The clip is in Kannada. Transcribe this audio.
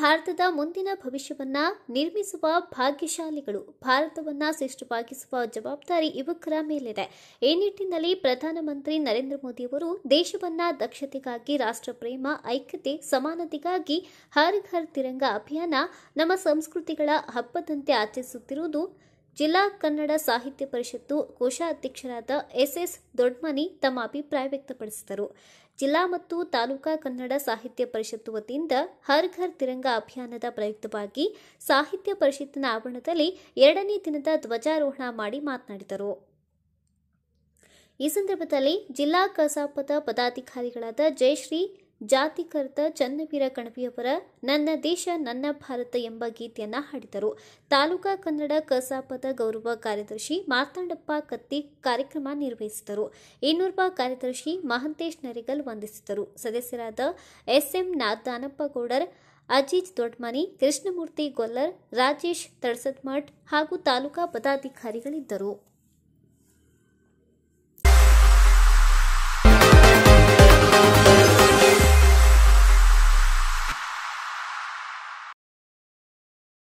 ಭಾರತದ ಮುಂದಿನ ಭವಿಷ್ಯವನ್ನ ನಿರ್ಮಿಸುವ ಭಾಗ್ಯಶಾಲಿಗಳು ಭಾರತವನ್ನ ಶ್ರೇಷ್ಠವಾಗಿಸುವ ಜವಾಬ್ದಾರಿ ಯುವಕರ ಮೇಲಿದೆ ಈ ನಿಟ್ಟಿನಲ್ಲಿ ಪ್ರಧಾನಮಂತ್ರಿ ನರೇಂದ್ರ ಮೋದಿ ಅವರು ದೇಶವನ್ನ ದಕ್ಷತೆಗಾಗಿ ರಾಷ್ಟ್ರ ಪ್ರೇಮ ಐಕ್ಯತೆ ಸಮಾನತೆಗಾಗಿ ಹರ್ ಘರ್ ತಿರಂಗ ಅಭಿಯಾನ ನಮ್ಮ ಸಂಸ್ಕೃತಿಗಳ ಹಬ್ಬದಂತೆ ಆಚರಿಸುತ್ತಿರುವುದು ಜಿಲ್ಲಾ ಕನ್ನಡ ಸಾಹಿತ್ಯ ಪರಿಷತ್ತು ಕೋಶಾಧ್ಯಕ್ಷರಾದ ಎಸ್ ಎಸ್ ದೊಡ್ಮನಿ ತಮ್ಮ ಅಭಿಪ್ರಾಯ ವ್ಯಕ್ತಪಡಿಸಿದರು ಜಿಲ್ಲಾ ಮತ್ತು ತಾಲೂಕಾ ಕನ್ನಡ ಸಾಹಿತ್ಯ ಪರಿಷತ್ತು ವತಿಯಿಂದ ಹರ್ ಘರ್ ತಿರಂಗ ಅಭಿಯಾನದ ಪ್ರಯುಕ್ತವಾಗಿ ಸಾಹಿತ್ಯ ಪರಿಷತ್ತಿನ ಆವರಣದಲ್ಲಿ ಎರಡನೇ ದಿನದ ಧ್ವಜಾರೋಹಣ ಮಾಡಿ ಮಾತನಾಡಿದರು ಈ ಸಂದರ್ಭದಲ್ಲಿ ಜಿಲ್ಲಾ ಕಸಾಪದ ಪದಾಧಿಕಾರಿಗಳಾದ ಜಯಶ್ರೀ ಜಾತಿಕರ್ತ ಚನ್ನವೀರ ಕಣವಿಯವರ ನನ್ನ ದೇಶ ನನ್ನ ಭಾರತ ಎಂಬ ಗೀತೆಯನ್ನು ಹಾಡಿದರು ತಾಲೂಕಾ ಕನ್ನಡ ಕಸಾಪದ ಗೌರವ ಕಾರ್ಯದರ್ಶಿ ಮಾರ್ತಾಂಡಪ್ಪ ಕತ್ತಿ ಕಾರ್ಯಕ್ರಮ ನಿರ್ವಹಿಸಿದರು ಇನ್ನೋರ್ವ ಕಾರ್ಯದರ್ಶಿ ಮಹಂತೇಶ್ ನರಿಗಲ್ ವಂದಿಸಿದರು ಸದಸ್ಯರಾದ ಎಸ್ಎಂ ನಾದಾನಪ್ಪಗೌಡರ್ ಅಜೀಜ್ ದೊಡ್ಮನಿ ಕೃಷ್ಣಮೂರ್ತಿ ಗೊಲ್ಲರ್ ರಾಜೇಶ್ ತಡಸದ್ಮಠ್ ಹಾಗೂ ತಾಲೂಕಾ ಪದಾಧಿಕಾರಿಗಳಿದ್ದರು